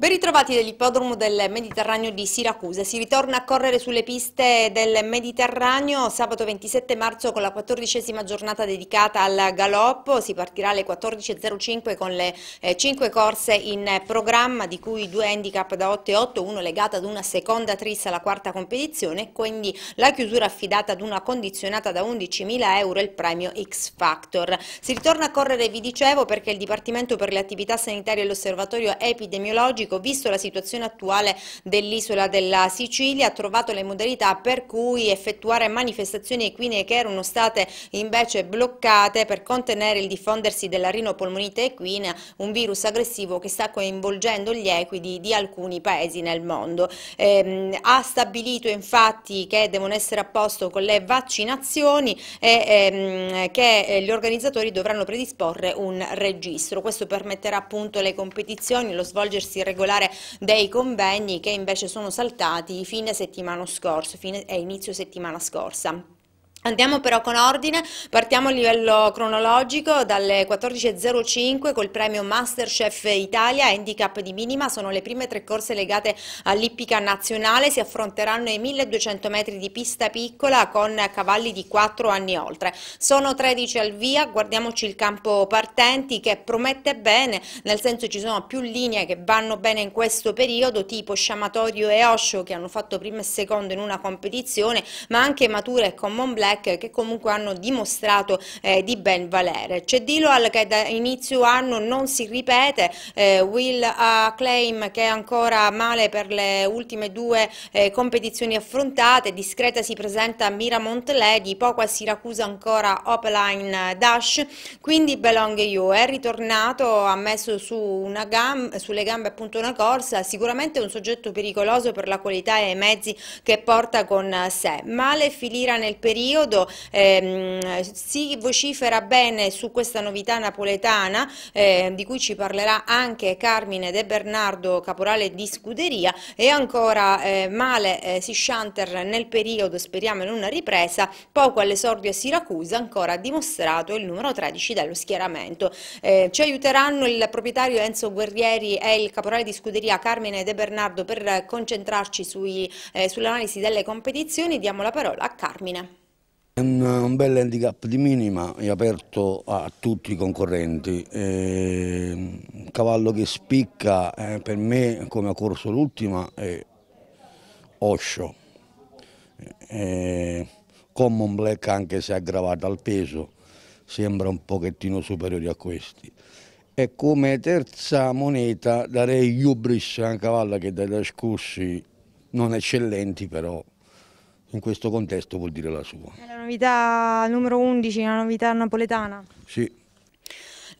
Ben ritrovati dall'ippodromo del Mediterraneo di Siracusa, si ritorna a correre sulle piste del Mediterraneo sabato 27 marzo con la quattordicesima giornata dedicata al galoppo, si partirà alle 14.05 con le 5 eh, corse in programma di cui due handicap da 8 e 8, uno legato ad una seconda trissa alla quarta competizione, quindi la chiusura affidata ad una condizionata da 11.000 euro e il premio X Factor. Si ritorna a correre, vi dicevo, perché il Dipartimento per le attività sanitarie e l'osservatorio epidemiologico Pubblico, visto la situazione attuale dell'isola della Sicilia, ha trovato le modalità per cui effettuare manifestazioni equine che erano state invece bloccate per contenere il diffondersi della rinopolmonite equina, un virus aggressivo che sta coinvolgendo gli equidi di alcuni paesi nel mondo. Eh, ha stabilito infatti che devono essere a posto con le vaccinazioni e ehm, che eh, gli organizzatori dovranno predisporre un registro. Questo permetterà appunto le competizioni lo svolgersi regolarmente regolare dei convegni che invece sono saltati fine settimana scorsa e eh, inizio settimana scorsa. Andiamo però con ordine, partiamo a livello cronologico dalle 14.05 col premio Masterchef Italia, handicap di minima, sono le prime tre corse legate all'ippica nazionale, si affronteranno i 1200 metri di pista piccola con cavalli di 4 anni oltre. Sono 13 al via, guardiamoci il campo partenti che promette bene, nel senso ci sono più linee che vanno bene in questo periodo, tipo Sciamatorio e Osho che hanno fatto prima e secondo in una competizione, ma anche Mature e Common Black hacker che comunque hanno dimostrato eh, di ben valere. C'è Diloal che da inizio anno non si ripete, eh, Will uh, Claim che è ancora male per le ultime due eh, competizioni affrontate, discreta si presenta Miramont Lady, poco a Siracusa ancora Opaline eh, Dash, quindi Belong You è ritornato, ha messo su gam sulle gambe appunto una corsa, sicuramente un soggetto pericoloso per la qualità e i mezzi che porta con sé. Male filira nel periodo modo ehm, si vocifera bene su questa novità napoletana eh, di cui ci parlerà anche Carmine De Bernardo, caporale di Scuderia e ancora eh, male eh, si shunter nel periodo, speriamo in una ripresa, poco all'esordio a Siracusa ancora dimostrato il numero 13 dello schieramento. Eh, ci aiuteranno il proprietario Enzo Guerrieri e il caporale di Scuderia Carmine De Bernardo per concentrarci eh, sull'analisi delle competizioni. Diamo la parola a Carmine. Un, un bel handicap di minima è aperto a tutti i concorrenti, e, un cavallo che spicca eh, per me come ha corso l'ultima è Osho, e, Common Black anche se aggravata al peso sembra un pochettino superiore a questi. E come terza moneta darei Ubris, un cavallo che dai trascorsi non eccellenti però in questo contesto vuol dire la sua. È la novità numero 11, la novità napoletana? Sì,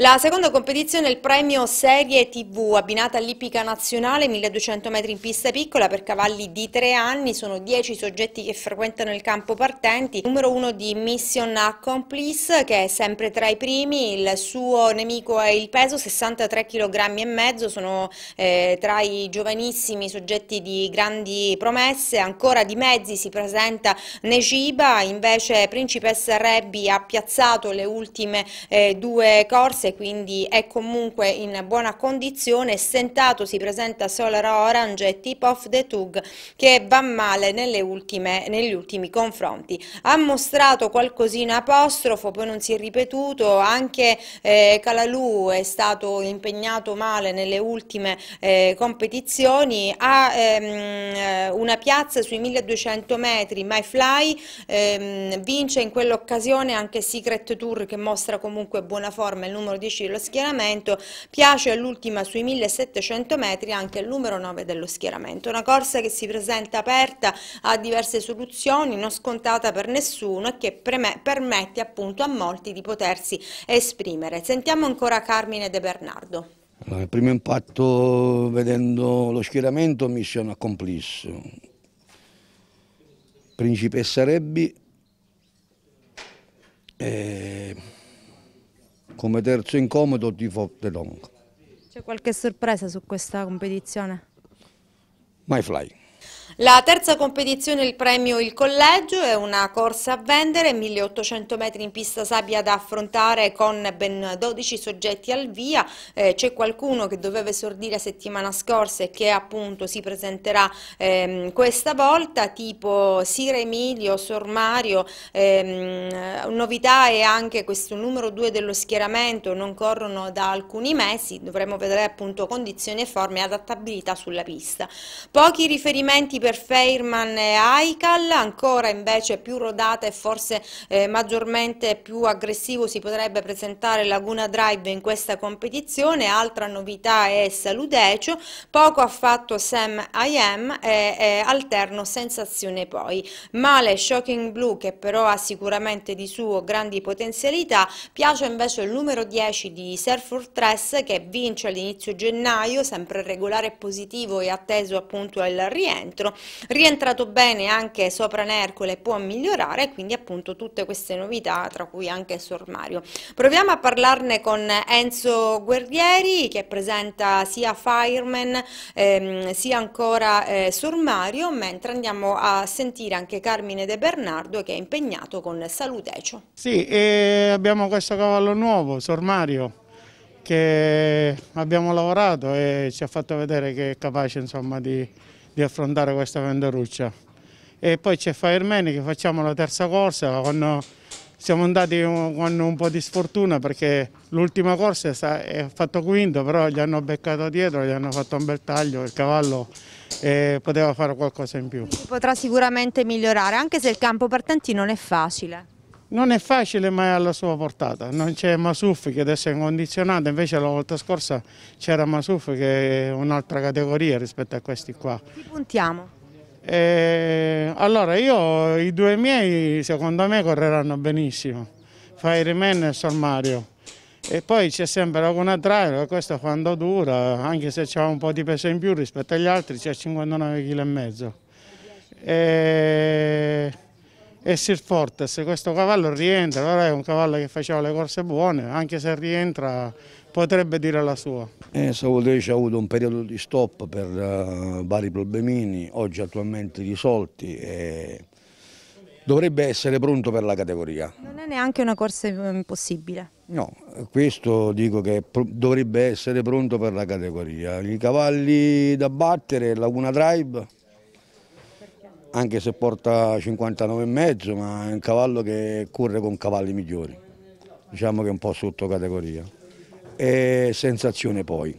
la seconda competizione è il premio Serie TV, abbinata all'Ippica Nazionale, 1200 metri in pista piccola per cavalli di tre anni, sono dieci soggetti che frequentano il campo partenti, numero uno di Mission Accomplice che è sempre tra i primi, il suo nemico è il peso, 63 kg e mezzo, sono eh, tra i giovanissimi soggetti di grandi promesse, ancora di mezzi si presenta Nejiba, invece Principessa Rebbi ha piazzato le ultime eh, due corse, base, quindi è comunque in buona condizione. Stentato si presenta Solara Orange e Tip of the Tug che va male ultime, negli ultimi confronti. Ha mostrato qualcosina apostrofo, poi non si è ripetuto, anche eh, Calalù è stato impegnato male nelle ultime eh, competizioni, ha ehm, eh, una piazza sui 1200 metri, My Fly, ehm, vince in quell'occasione anche Secret Tour che mostra comunque buona forma il numero dici lo schieramento, piace all'ultima sui 1700 metri anche al numero 9 dello schieramento. Una corsa che si presenta aperta a diverse soluzioni, non scontata per nessuno e che permette appunto a molti di potersi esprimere. Sentiamo ancora Carmine De Bernardo. Il primo impatto vedendo lo schieramento Mission Accomplice, Principessa Rebbi e eh, come terzo incomodo tifo Long. C'è qualche sorpresa su questa competizione? My fly. La terza competizione, il premio Il Collegio, è una corsa a vendere, 1800 metri in pista sabbia da affrontare con ben 12 soggetti al via. Eh, C'è qualcuno che doveva esordire settimana scorsa e che appunto si presenterà ehm, questa volta, tipo Sire Emilio, Sor Mario, ehm, novità è anche questo numero 2 dello schieramento, non corrono da alcuni mesi, dovremo vedere appunto condizioni e forme e adattabilità sulla pista. Pochi riferimenti per per Feirman e Aikal, ancora invece più rodata e forse eh, maggiormente più aggressivo si potrebbe presentare Laguna Drive in questa competizione, altra novità è Saludecio, poco ha fatto Sam I Am e, eh, e alterno sensazione poi. Male Shocking Blue che però ha sicuramente di suo grandi potenzialità, piace invece il numero 10 di Surf Fortress che vince all'inizio gennaio, sempre regolare e positivo e atteso appunto al rientro rientrato bene anche sopra Nercole può migliorare, quindi appunto tutte queste novità, tra cui anche Sormario. Proviamo a parlarne con Enzo Guerrieri che presenta sia Fireman ehm, sia ancora eh, Sormario, mentre andiamo a sentire anche Carmine De Bernardo che è impegnato con Salutecio. Sì, e abbiamo questo cavallo nuovo, Sormario che abbiamo lavorato e ci ha fatto vedere che è capace insomma, di, di affrontare questa Vendoruccia. E poi c'è Fireman che facciamo la terza corsa, con, siamo andati con un po' di sfortuna perché l'ultima corsa è fatto quinto, però gli hanno beccato dietro, gli hanno fatto un bel taglio, il cavallo eh, poteva fare qualcosa in più. Quindi potrà sicuramente migliorare, anche se il campo partenti non è facile. Non è facile ma è alla sua portata, non c'è Masuffi che adesso è incondizionato, invece la volta scorsa c'era Masuffi che è un'altra categoria rispetto a questi qua. Chi puntiamo? E eh, allora io, i due miei secondo me correranno benissimo, Fireman e Sol Mario. E poi c'è sempre alcuna Drive, questa quando dura, anche se c'è un po' di peso in più rispetto agli altri, c'è 59,5 kg. E... Eh, e Sir Fortes, questo cavallo rientra, però è un cavallo che faceva le corse buone, anche se rientra potrebbe dire la sua. Eh, Savodece ha avuto un periodo di stop per uh, vari problemini, oggi attualmente risolti e dovrebbe essere pronto per la categoria. Non è neanche una corsa eh, impossibile. No, questo dico che dovrebbe essere pronto per la categoria. I cavalli da battere, Laguna Drive, anche se porta 59,5 ma è un cavallo che corre con cavalli migliori, diciamo che è un po' sotto categoria. E sensazione poi.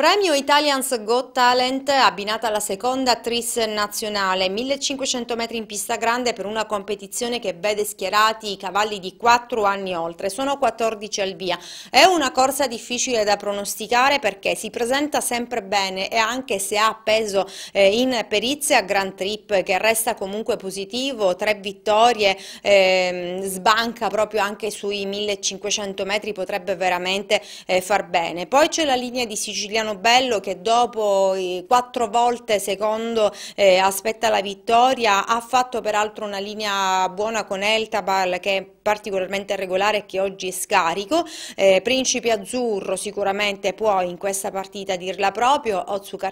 Premio Italians Got Talent abbinata alla seconda tris nazionale, 1500 metri in pista grande per una competizione che vede schierati i cavalli di 4 anni oltre, sono 14 al via. È una corsa difficile da pronosticare perché si presenta sempre bene e anche se ha peso eh, in perizia Grand Trip che resta comunque positivo, tre vittorie, eh, sbanca proprio anche sui 1500 metri, potrebbe veramente eh, far bene. Poi c'è la linea di Siciliano Bello che dopo quattro volte secondo eh, aspetta la vittoria, ha fatto peraltro una linea buona con Eltabal che è particolarmente regolare che oggi è scarico, eh, Principe Azzurro sicuramente può in questa partita dirla proprio,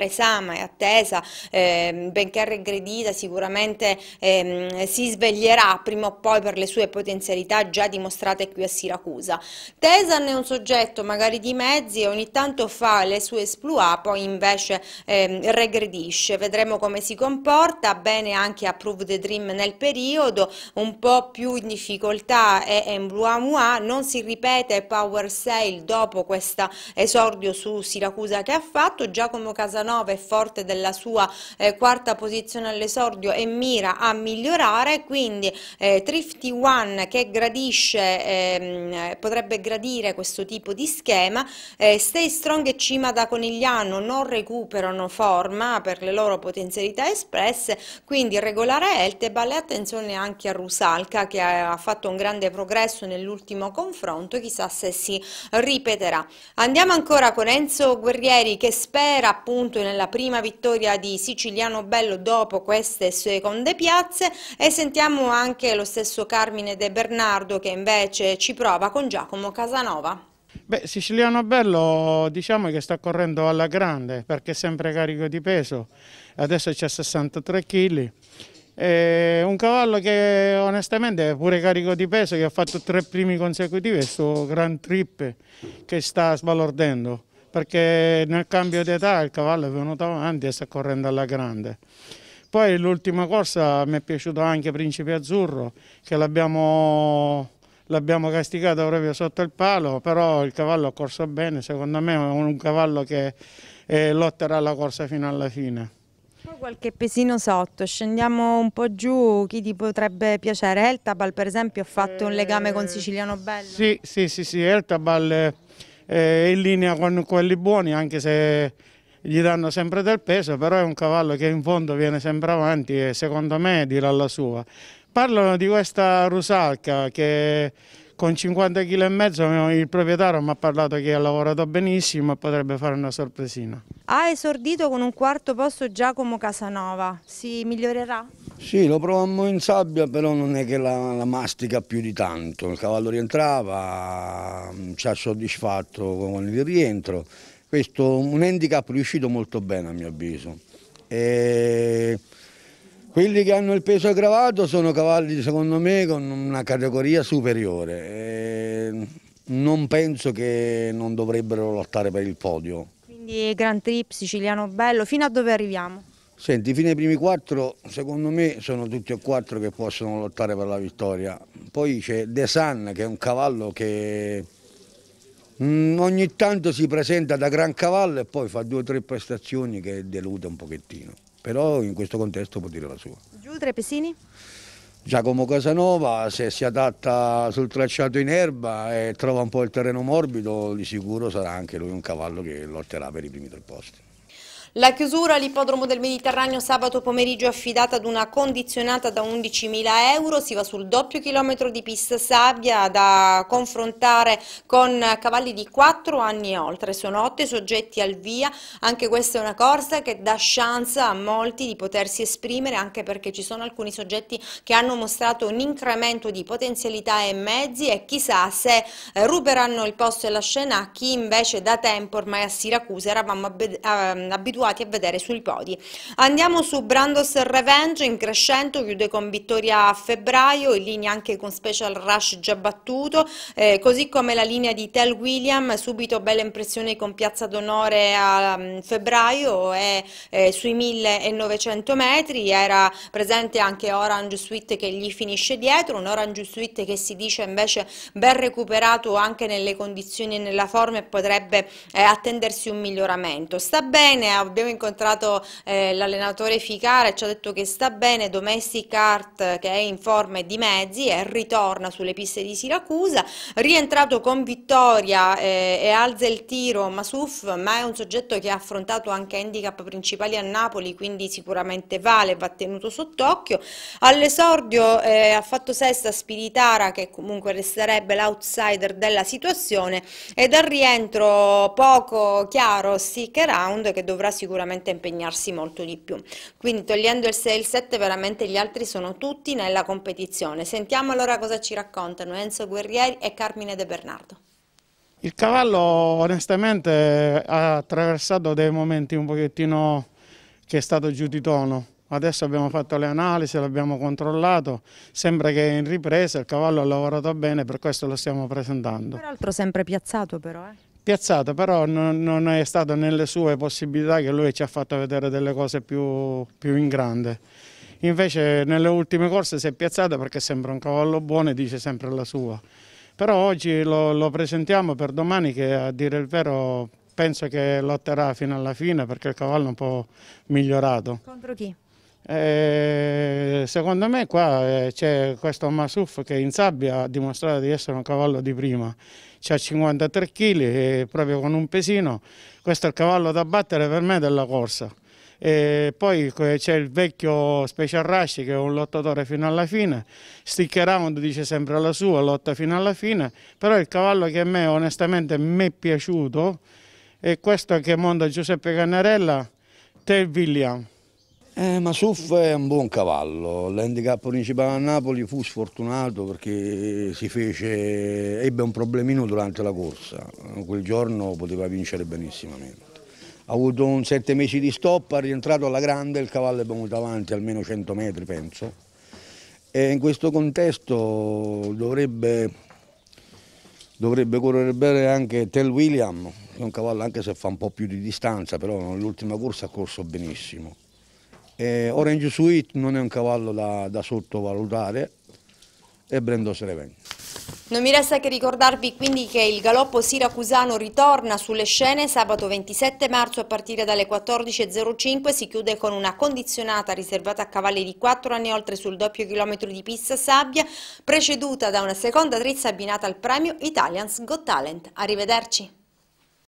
Sama è attesa, eh, benché regredita sicuramente eh, si sveglierà prima o poi per le sue potenzialità già dimostrate qui a Siracusa. Tesan è un soggetto magari di mezzi e ogni tanto fa le sue Spluà poi invece eh, regredisce, vedremo come si comporta, bene anche a Prove the Dream nel periodo, un po' più in difficoltà è Embluamua, non si ripete Power Sale dopo questo esordio su Siracusa che ha fatto, Giacomo Casanova è forte della sua eh, quarta posizione all'esordio e mira a migliorare, quindi eh, Thrifty One che gradisce, ehm, eh, potrebbe gradire questo tipo di schema, eh, Stay Strong e Cima da Conigliano non recuperano forma per le loro potenzialità espresse, quindi regolare Eltebal e attenzione anche a Rusalca che ha fatto un grande progresso nell'ultimo confronto, chissà se si ripeterà. Andiamo ancora con Enzo Guerrieri che spera appunto nella prima vittoria di Siciliano Bello dopo queste seconde piazze e sentiamo anche lo stesso Carmine De Bernardo che invece ci prova con Giacomo Casanova. Beh, Siciliano Bello diciamo che sta correndo alla grande perché è sempre carico di peso, adesso c'è 63 kg. È un cavallo che onestamente è pure carico di peso, che ha fatto tre primi consecutivi, questo Grand Trip che sta sbalordendo perché nel cambio di età il cavallo è venuto avanti e sta correndo alla grande. Poi l'ultima corsa mi è piaciuto anche Principe Azzurro che l'abbiamo l'abbiamo castigato proprio sotto il palo, però il cavallo ha corso bene, secondo me è un cavallo che eh, lotterà la corsa fino alla fine. Qualche pesino sotto, scendiamo un po' giù, chi ti potrebbe piacere? Eltabal per esempio ha fatto un legame con eh, Siciliano Bello? Sì, sì, sì, sì Eltabal eh, è in linea con quelli buoni anche se gli danno sempre del peso, però è un cavallo che in fondo viene sempre avanti e secondo me dirà la sua parlano di questa Rusalca che con 50 kg e mezzo il proprietario mi ha parlato che ha lavorato benissimo e potrebbe fare una sorpresina. Ha esordito con un quarto posto Giacomo Casanova, si migliorerà? Sì, lo provammo in sabbia, però non è che la, la mastica più di tanto. Il cavallo rientrava, mm, ci ha soddisfatto con il rientro. Questo è un handicap riuscito molto bene a mio avviso. E quelli che hanno il peso aggravato sono cavalli, secondo me, con una categoria superiore. E eh, non penso che non dovrebbero lottare per il podio. Quindi Grand Trip, Siciliano Bello, fino a dove arriviamo? Senti, fino ai primi quattro, secondo me, sono tutti e quattro che possono lottare per la vittoria. Poi c'è De San, che è un cavallo che mm, ogni tanto si presenta da gran cavallo e poi fa due o tre prestazioni che delude un pochettino però in questo contesto può dire la sua. Giù Pesini? Giacomo Casanova, se si adatta sul tracciato in erba e trova un po' il terreno morbido, di sicuro sarà anche lui un cavallo che lotterà per i primi tre posti. La chiusura all'ippodromo del Mediterraneo sabato pomeriggio è affidata ad una condizionata da 11.000 euro, si va sul doppio chilometro di pista sabbia da confrontare con cavalli di 4 anni e oltre, sono 8 soggetti al via, anche questa è una corsa che dà chance a molti di potersi esprimere anche perché ci sono alcuni soggetti che hanno mostrato un incremento di potenzialità e mezzi e chissà se eh, ruberanno il posto e la scena a chi invece da tempo ormai a Siracusa eravamo ehm, abituati abituati a vedere sui podi. Andiamo su Brandos Revenge in crescendo, chiude con vittoria a febbraio, in linea anche con Special Rush già battuto, eh, così come la linea di Tel William, subito belle impressioni con Piazza d'Onore a um, febbraio è eh, sui 1900 metri, era presente anche Orange Suite che gli finisce dietro, un Orange Suite che si dice invece ben recuperato anche nelle condizioni e nella forma e potrebbe eh, attendersi un miglioramento. Sta bene a abbiamo incontrato eh, l'allenatore Ficara e ci ha detto che sta bene, Domestic Art che è in forma di mezzi e ritorna sulle piste di Siracusa, rientrato con vittoria eh, e alza il tiro Masuf, ma è un soggetto che ha affrontato anche handicap principali a Napoli, quindi sicuramente vale, va tenuto sott'occhio. All'esordio eh, ha fatto sesta Spiritara che comunque resterebbe l'outsider della situazione e dal rientro poco chiaro Stick Around che dovrà sicuramente impegnarsi molto di più. Quindi togliendo il 6 e il 7 veramente gli altri sono tutti nella competizione. Sentiamo allora cosa ci raccontano Enzo Guerrieri e Carmine De Bernardo. Il cavallo onestamente ha attraversato dei momenti un pochettino che è stato giù di tono. Adesso abbiamo fatto le analisi, l'abbiamo controllato, sembra che in ripresa il cavallo ha lavorato bene, per questo lo stiamo presentando. Peraltro sempre piazzato però. Eh? piazzata, però non, non, è stato nelle sue possibilità che lui ci ha fatto vedere delle cose più, più in grande. Invece nelle ultime corse si è piazzata perché sembra un cavallo buono e dice sempre la sua. Però oggi lo, lo presentiamo per domani che a dire il vero penso che lotterà fino alla fine perché il cavallo è un po' migliorato. Contro chi? Eh, secondo me qua eh, c'è questo Masuf che in sabbia ha dimostrato di essere un cavallo di prima, c'ha 53 kg proprio con un pesino, questo è il cavallo da battere per me della corsa. E poi eh, c'è il vecchio Special Rush che è un lottatore fino alla fine, Stick Around dice sempre la sua, lotta fino alla fine, però il cavallo che a me onestamente mi è piaciuto è questo che monta Giuseppe Cannarella, Tel William eh, Masuf è un buon cavallo, l'handicap principale a Napoli fu sfortunato perché fece, ebbe un problemino durante la corsa, quel giorno poteva vincere benissimamente. Ha avuto un sette mesi di stop, è rientrato alla grande, il cavallo è venuto avanti almeno 100 metri penso e in questo contesto dovrebbe, dovrebbe correre bene anche Tel William, che è un cavallo anche se fa un po' più di distanza, però nell'ultima corsa ha corso benissimo. Eh, Orange Sweet non è un cavallo da, da sottovalutare e Brendos Reven. Non mi resta che ricordarvi quindi che il galoppo siracusano ritorna sulle scene sabato 27 marzo a partire dalle 14.05, si chiude con una condizionata riservata a cavalli di 4 anni oltre sul doppio chilometro di pista sabbia, preceduta da una seconda trizza abbinata al premio Italians Got Talent. Arrivederci!